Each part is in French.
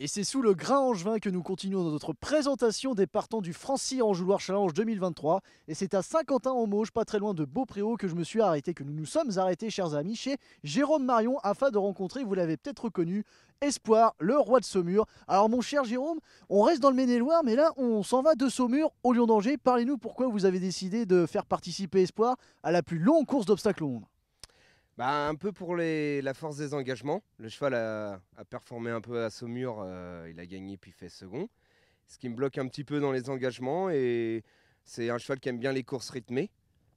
Et c'est sous le grain angevin que nous continuons notre présentation des partants du Francis en Challenge 2023. Et c'est à Saint-Quentin-en-Mauges, pas très loin de Beaupréau, que je me suis arrêté, que nous nous sommes arrêtés, chers amis, chez Jérôme Marion, afin de rencontrer, vous l'avez peut-être reconnu, Espoir, le roi de Saumur. Alors, mon cher Jérôme, on reste dans le Maine-et-Loire, mais là, on s'en va de Saumur au Lyon d'Angers. Parlez-nous pourquoi vous avez décidé de faire participer Espoir à la plus longue course d'obstacles monde. Bah, un peu pour la force des engagements. Le cheval a, performé un peu à Saumur, euh, il a gagné puis fait second. Ce qui me bloque un petit peu dans les engagements, et c'est un cheval qui aime bien les courses rythmées.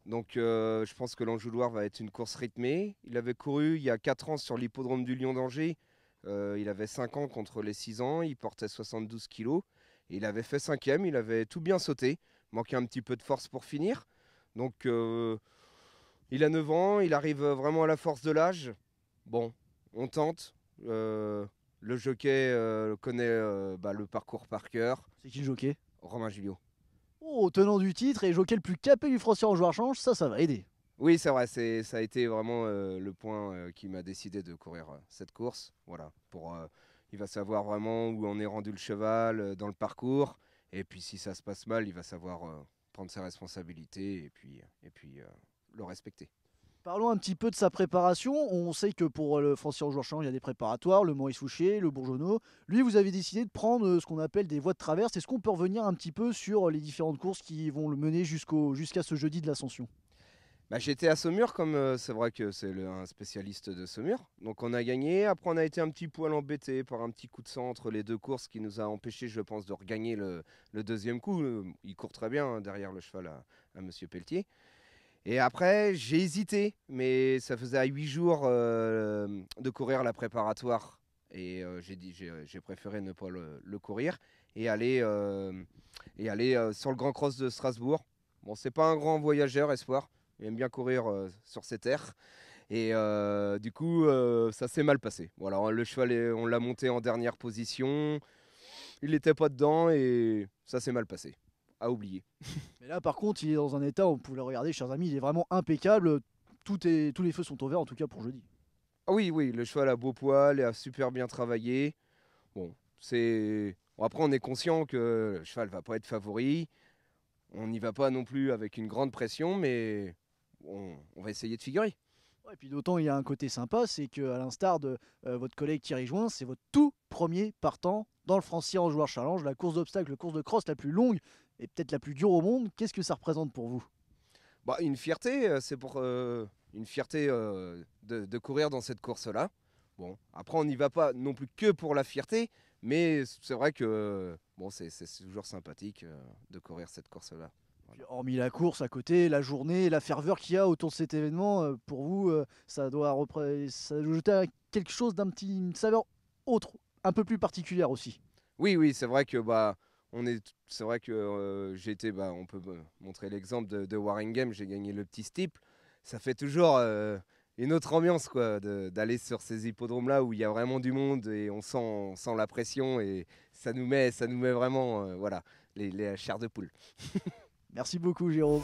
Donc euh, je pense que l'Anjouloir va être une course rythmée. Il avait couru il y a 4 ans sur l'hippodrome du Lion d'Angers. Euh, il avait 5 ans contre les 6 ans, il portait 72 kilos. Il avait fait cinquième, il avait tout bien sauté, manquait un petit peu de force pour finir. Donc il a 9 ans, il arrive euh, vraiment à la force de l'âge. Bon, on tente. Euh, le jockey euh, connaît bah, le parcours par cœur. C'est qui le jockey Romain Julio. Oh, tenant du titre et jockey le plus capé du français en joueur change, ça, ça va aider. Oui, c'est vrai, c'est, ça a été vraiment le point qui m'a décidé de courir cette course. Voilà, pour, il va savoir vraiment où on est rendu le cheval dans le parcours. Et puis si ça se passe mal, il va savoir prendre ses responsabilités et puis, et puis le respecter. Parlons un petit peu de sa préparation. On sait que pour le François champ, il y a des préparatoires, le Maurice Fouché, le Bourgeonneau. Lui, vous avez décidé de prendre euh, ce qu'on appelle des voies de traverse. Est-ce qu'on peut revenir un petit peu sur les différentes courses qui vont le mener jusqu'à ce jeudi de l'Ascension bah, J'étais à Saumur, comme euh, c'est vrai que c'est un spécialiste de Saumur. Donc on a gagné. Après, on a été un petit poil embêté par un petit coup de sang entre les deux courses qui nous a empêché, je pense, de regagner le, deuxième coup. Euh, il court très bien hein, derrière le cheval à, à Monsieur Pelletier. Et après, j'ai hésité, mais ça faisait huit jours euh, de courir la préparatoire. Et euh, j'ai dit, j'ai préféré ne pas le, courir et aller, euh, et aller sur le Grand Cross de Strasbourg. Bon, c'est pas un grand voyageur, Espoir. Il aime bien courir sur ses terres. Et du coup, ça s'est mal passé. Voilà, hein, le cheval, on l'a monté en dernière position. Il n'était pas dedans et ça s'est mal passé à oublier. Mais là, par contre, il est dans un état, on pouvait le regarder, chers amis, il est vraiment impeccable. Tout tous les feux sont ouverts, en tout cas pour jeudi. Ah oui, oui, le cheval a beau poil, et a super bien travaillé. Bon, c'est. après, on est conscient que le cheval va pas être favori. On n'y va pas non plus avec une grande pression, mais on, va essayer de figurer. et puis d'autant, il y a un côté sympa, c'est qu'à l'instar de euh, votre collègue Thierry Join, c'est votre tout premier partant dans le en Joueur Challenge, la course d'obstacles, course de cross la plus longue et peut-être la plus dure au monde. Qu'est-ce que ça représente pour vous bah, Une fierté, euh, c'est pour euh, une fierté euh, de, courir dans cette course-là. Bon, après, on n'y va pas non plus que pour la fierté, mais c'est vrai que bon, c'est toujours sympathique de courir cette course-là. Hormis la course à côté, la journée, la ferveur qu'il y a autour de cet événement, pour vous, ça doit, ça doit quelque chose d'un petit une saveur autre un peu plus particulière aussi. Oui, oui, c'est vrai que bah, on est, c'est vrai que euh, j'étais j'ai bah, été, on peut montrer l'exemple de, de j'ai gagné le petit steeple. Ça fait toujours euh, une autre ambiance, quoi, d'aller sur ces hippodromes-là où il y a vraiment du monde et on sent, la pression et ça nous met, ça nous met vraiment, euh, voilà, les chairs de poule. Merci beaucoup, Jérôme.